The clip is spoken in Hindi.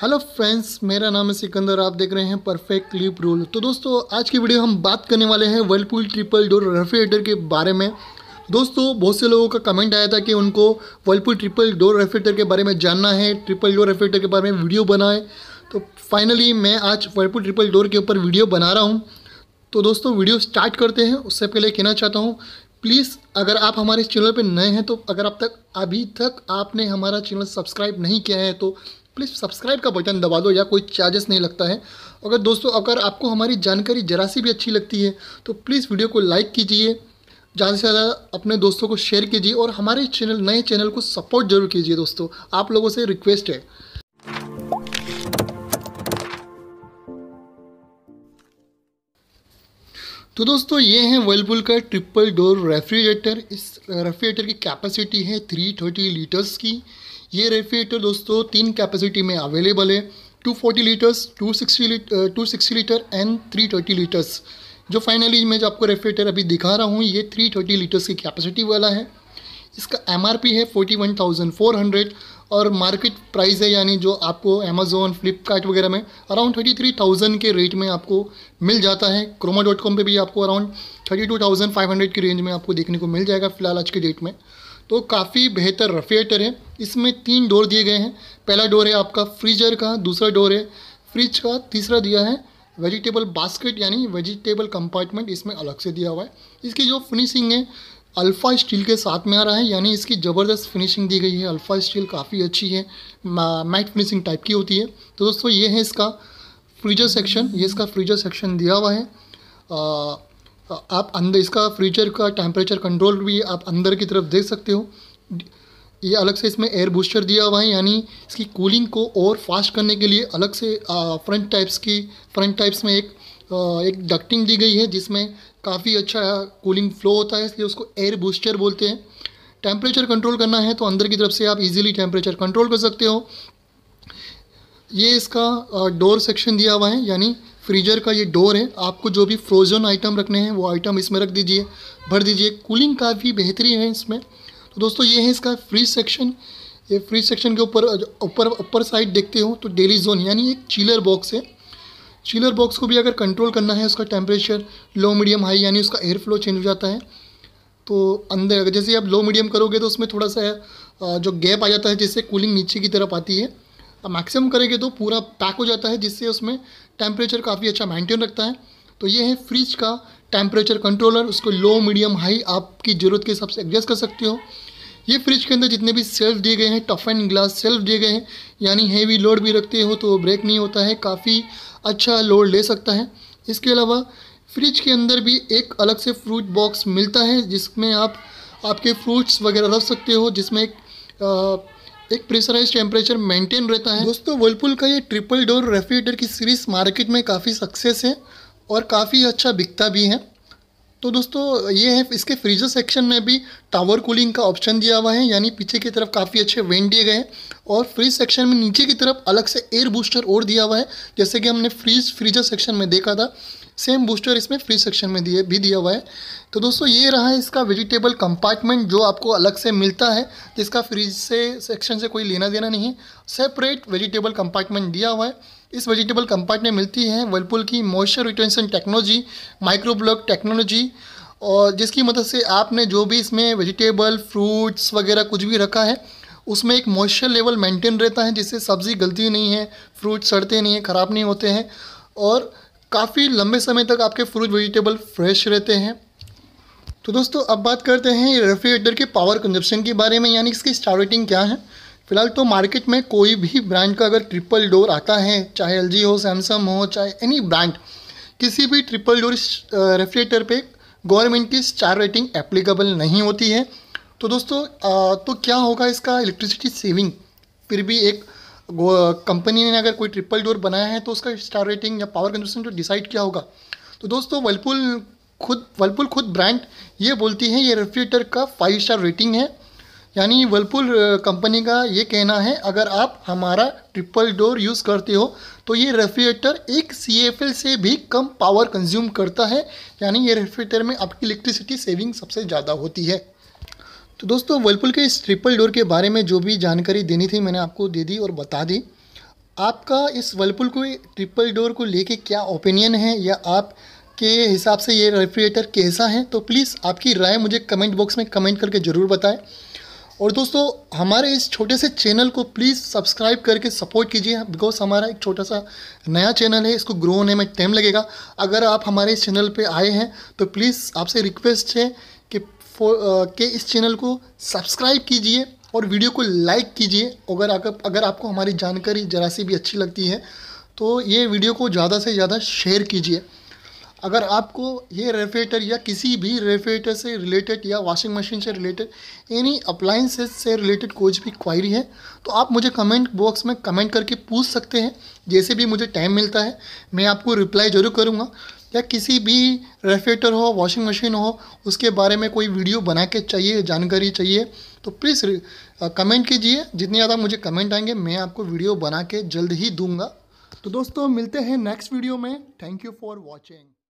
हेलो फ्रेंड्स मेरा नाम है सिकंदर आप देख रहे हैं परफेक्ट लिप रूल तो दोस्तों आज की वीडियो हम बात करने वाले हैं वर्लपूल ट्रिपल डोर रेफ्रिजरेटर के बारे में दोस्तों बहुत से लोगों का कमेंट आया था कि उनको वर्लपूल ट्रिपल डोर रेफ्रिजरेटर के बारे में जानना है ट्रिपल डोर रेफ्रिजरेटर के बारे में वीडियो बनाए तो फाइनली मैं आज वर्लपूल ट्रिपल डोर के ऊपर वीडियो बना रहा हूँ तो दोस्तों वीडियो स्टार्ट करते हैं उससे पहले कहना चाहता हूँ प्लीज़ अगर आप हमारे चैनल पर नए हैं तो अगर अब तक अभी तक आपने हमारा चैनल सब्सक्राइब नहीं किया है तो प्लीज़ सब्सक्राइब का बटन दबा दो या कोई चार्जेस नहीं लगता है अगर दोस्तों अगर आपको हमारी जानकारी जरा सी भी अच्छी लगती है तो प्लीज़ वीडियो को लाइक कीजिए ज़्यादा से ज़्यादा अपने दोस्तों को शेयर कीजिए और हमारे चैनल नए चैनल को सपोर्ट जरूर कीजिए दोस्तों आप लोगों से रिक्वेस्ट है तो दोस्तों ये है वर्लपुल का ट्रिपल डोर रेफ्रिजरेटर इस रेफ्रिजरेटर की कैपेसिटी है 330 लीटर्स की ये रेफ्रिजरेटर दोस्तों तीन कैपेसिटी में अवेलेबल है two forty litres sixty litre two sixty litre and three thirty litres जो फाइनली मैं जो आपको रेफ्रिजरेटर अभी दिखा रहा हूँ ये थ्री थर्टी लीटर्स की कैपेसिटी वाला है इसका एम है forty one thousand four hundred और मार्केट प्राइस है यानी जो आपको अमेज़ोन फ्लिपकार्ट वगैरह में अराउंड थर्टी थ्री थाउजेंड के रेट में आपको मिल जाता है क्रोमा डॉट कॉम पर भी आपको around thirty two thousand five hundred की रेंज में आपको देखने को मिल जाएगा फिलहाल आज के डेट में तो काफ़ी बेहतर रेफ्रिजरेटर है इसमें तीन डोर दिए गए हैं पहला डोर है आपका फ्रीजर का दूसरा डोर है फ्रिज का तीसरा दिया है वेजिटेबल बास्केट यानी वेजिटेबल कंपार्टमेंट इसमें अलग से दिया हुआ है इसकी जो फिनिशिंग है अल्फ़ा स्टील के साथ में आ रहा है यानी इसकी ज़बरदस्त फिनिशिंग दी गई है अल्फ़ा स्टील काफ़ी अच्छी है मैट फिनिशिंग टाइप की होती है तो दोस्तों ये है इसका फ्रीजर सेक्शन ये इसका फ्रीजर सेक्शन दिया हुआ है आ, हाँ, आप अंदर इसका फ्रीजर का टेम्परेचर कंट्रोल भी आप अंदर की तरफ देख सकते हो ये अलग से इसमें एयर बूस्टर दिया हुआ है यानी इसकी कूलिंग को और फास्ट करने के लिए अलग से फ्रंट टाइप्स की फ्रंट टाइप्स में एक आ, एक डक्टिंग दी गई है जिसमें काफ़ी अच्छा कूलिंग फ्लो होता है इसलिए उसको एयर बूस्टर बोलते हैं टेम्परेचर कंट्रोल करना है तो अंदर की तरफ से आप इजीली टेम्परेचर कंट्रोल कर सकते हो ये इसका डोर सेक्शन दिया हुआ है यानी फ्रीजर का ये डोर है आपको जो भी फ्रोज़न आइटम रखने हैं वो आइटम इसमें रख दीजिए भर दीजिए कूलिंग काफ़ी बेहतरीन है इसमें तो दोस्तों ये है इसका फ्रीज सेक्शन ये फ्रीज सेक्शन के ऊपर ऊपर ऊपर साइड देखते हो तो डेली जोन यानी एक चीलर बॉक्स है चीलर बॉक्स को भी अगर कंट्रोल करना है उसका टेम्परेचर लो मीडियम हाई यानी उसका एयर फ्लो चेंज हो जाता है तो अंदर जैसे आप लो मीडियम करोगे तो उसमें थोड़ा सा जो गैप आ जाता है जिससे कूलिंग नीचे की तरफ आती है आप तो मैक्सिमम करेंगे तो पूरा पैक हो जाता है जिससे उसमें टेम्परेचर काफ़ी अच्छा मेंटेन रखता है तो ये है फ्रिज का टेम्परेचर कंट्रोलर उसको लो मीडियम हाई आपकी ज़रूरत के हिसाब से एडजस्ट कर सकते हो ये फ्रिज के अंदर जितने भी सेल्फ दिए गए हैं टफ एंड ग्लास सेल्फ दिए गए हैं यानी हैवी लोड भी रखते हो तो ब्रेक नहीं होता है काफ़ी अच्छा लोड ले सकता है इसके अलावा फ्रिज के अंदर भी एक अलग से फ्रूट बॉक्स मिलता है जिसमें आप आपके फ्रूट्स वगैरह रख सकते हो जिसमें एक एक प्रेशराइज टेम्परेचर मेंटेन रहता है दोस्तों वर्लपुल का ये ट्रिपल डोर रेफ्रिजरेटर की सीरीज़ मार्केट में काफ़ी सक्सेस है और काफ़ी अच्छा बिकता भी है तो दोस्तों ये है इसके फ्रीजर सेक्शन में भी टावर कूलिंग का ऑप्शन दिया हुआ है यानी पीछे की तरफ काफ़ी अच्छे वेंट दिए गए हैं और फ्रीज सेक्शन में नीचे की तरफ अलग से एयर बूस्टर और दिया हुआ है जैसे कि हमने फ्रीज फ्रीजर सेक्शन में देखा था सेम बूस्टर इसमें फ्री सेक्शन में दिए भी दिया हुआ है तो दोस्तों ये रहा है इसका वेजिटेबल कंपार्टमेंट जो आपको अलग से मिलता है जिसका फ्रीज से सेक्शन से कोई लेना देना नहीं है सेपरेट वेजिटेबल कंपार्टमेंट दिया हुआ है इस वेजिटेबल कंपार्टमेंट मिलती है वर्लपुल की moisture retention technology microblock technology और जिसकी मदद से आपने जो भी इसमें वेजिटेबल फ्रूट्स वगैरह कुछ भी रखा है उसमें एक मॉइस्चर लेवल मेंटेन रहता है जिससे सब्ज़ी गलती नहीं है फ्रूट सड़ते नहीं है ख़राब नहीं होते हैं और काफ़ी लंबे समय तक आपके फ्रूट वेजिटेबल फ्रेश रहते हैं तो दोस्तों अब बात करते हैं रेफ्रिजरेटर के पावर कंजप्शन के बारे में यानी इसकी स्टार रेटिंग क्या है फिलहाल तो मार्केट में कोई भी ब्रांड का अगर ट्रिपल डोर आता है चाहे एल हो सैमसंग हो चाहे एनी ब्रांड किसी भी ट्रिपल डोर रेफ्रिजरेटर पे गवर्नमेंट की स्टार रेटिंग एप्लीकेबल नहीं होती है तो दोस्तों आ, तो क्या होगा इसका इलेक्ट्रिसिटी सेविंग फिर भी एक कंपनी ने अगर कोई ट्रिपल डोर बनाया है तो उसका स्टार रेटिंग या पावर कंजन जो डिसाइड किया होगा तो दोस्तों वर्लपुल खुद वर्लपुल खुद ब्रांड ये बोलती है ये रेफ्रिजरेटर का फाइव स्टार रेटिंग है यानी वर्लपुल कंपनी का ये कहना है अगर आप हमारा ट्रिपल डोर यूज़ करते हो तो ये रेफ्रिजरेटर एक सी से भी कम पावर कंज्यूम करता है यानी ये रेफ्रिजरेटर में आपकी इलेक्ट्रिसिटी सेविंग सबसे ज़्यादा होती है तो दोस्तों वर्लपुल के इस ट्रिपल डोर के बारे में जो भी जानकारी देनी थी मैंने आपको दे दी और बता दी आपका इस वर्लपुल को ट्रिपल डोर को लेके क्या ओपिनियन है या आप के हिसाब से ये रेफ्रिजरेटर कैसा है तो प्लीज़ आपकी राय मुझे कमेंट बॉक्स में कमेंट करके ज़रूर बताएं और दोस्तों हमारे इस छोटे से चैनल को प्लीज़ सब्सक्राइब करके सपोर्ट कीजिए बिकॉज हमारा एक छोटा सा नया चैनल है इसको ग्रो होने में टाइम लगेगा अगर आप हमारे इस चैनल पर आए हैं तो प्लीज़ आपसे रिक्वेस्ट है कि Uh, के इस चैनल को सब्सक्राइब कीजिए और वीडियो को लाइक कीजिए अगर आप अगर आपको हमारी जानकारी ज़रा सी भी अच्छी लगती है तो ये वीडियो को ज़्यादा से ज़्यादा शेयर कीजिए अगर आपको ये रेफ्रिजरेटर या किसी भी रेफ्रिजरेटर से रिलेटेड या वॉशिंग मशीन से रिलेटेड एनी अप्लाइंसेस से रिलेटेड कोई भी क्वायरी है तो आप मुझे कमेंट बॉक्स में कमेंट करके पूछ सकते हैं जैसे भी मुझे टाइम मिलता है मैं आपको रिप्लाई ज़रूर करूँगा या किसी भी रेफ्रिजरेटर हो वॉशिंग मशीन हो उसके बारे में कोई वीडियो बना के चाहिए जानकारी चाहिए तो प्लीज़ कमेंट कीजिए जितने ज़्यादा मुझे कमेंट आएंगे मैं आपको वीडियो बना के जल्द ही दूंगा तो दोस्तों मिलते हैं नेक्स्ट वीडियो में थैंक यू फॉर वॉचिंग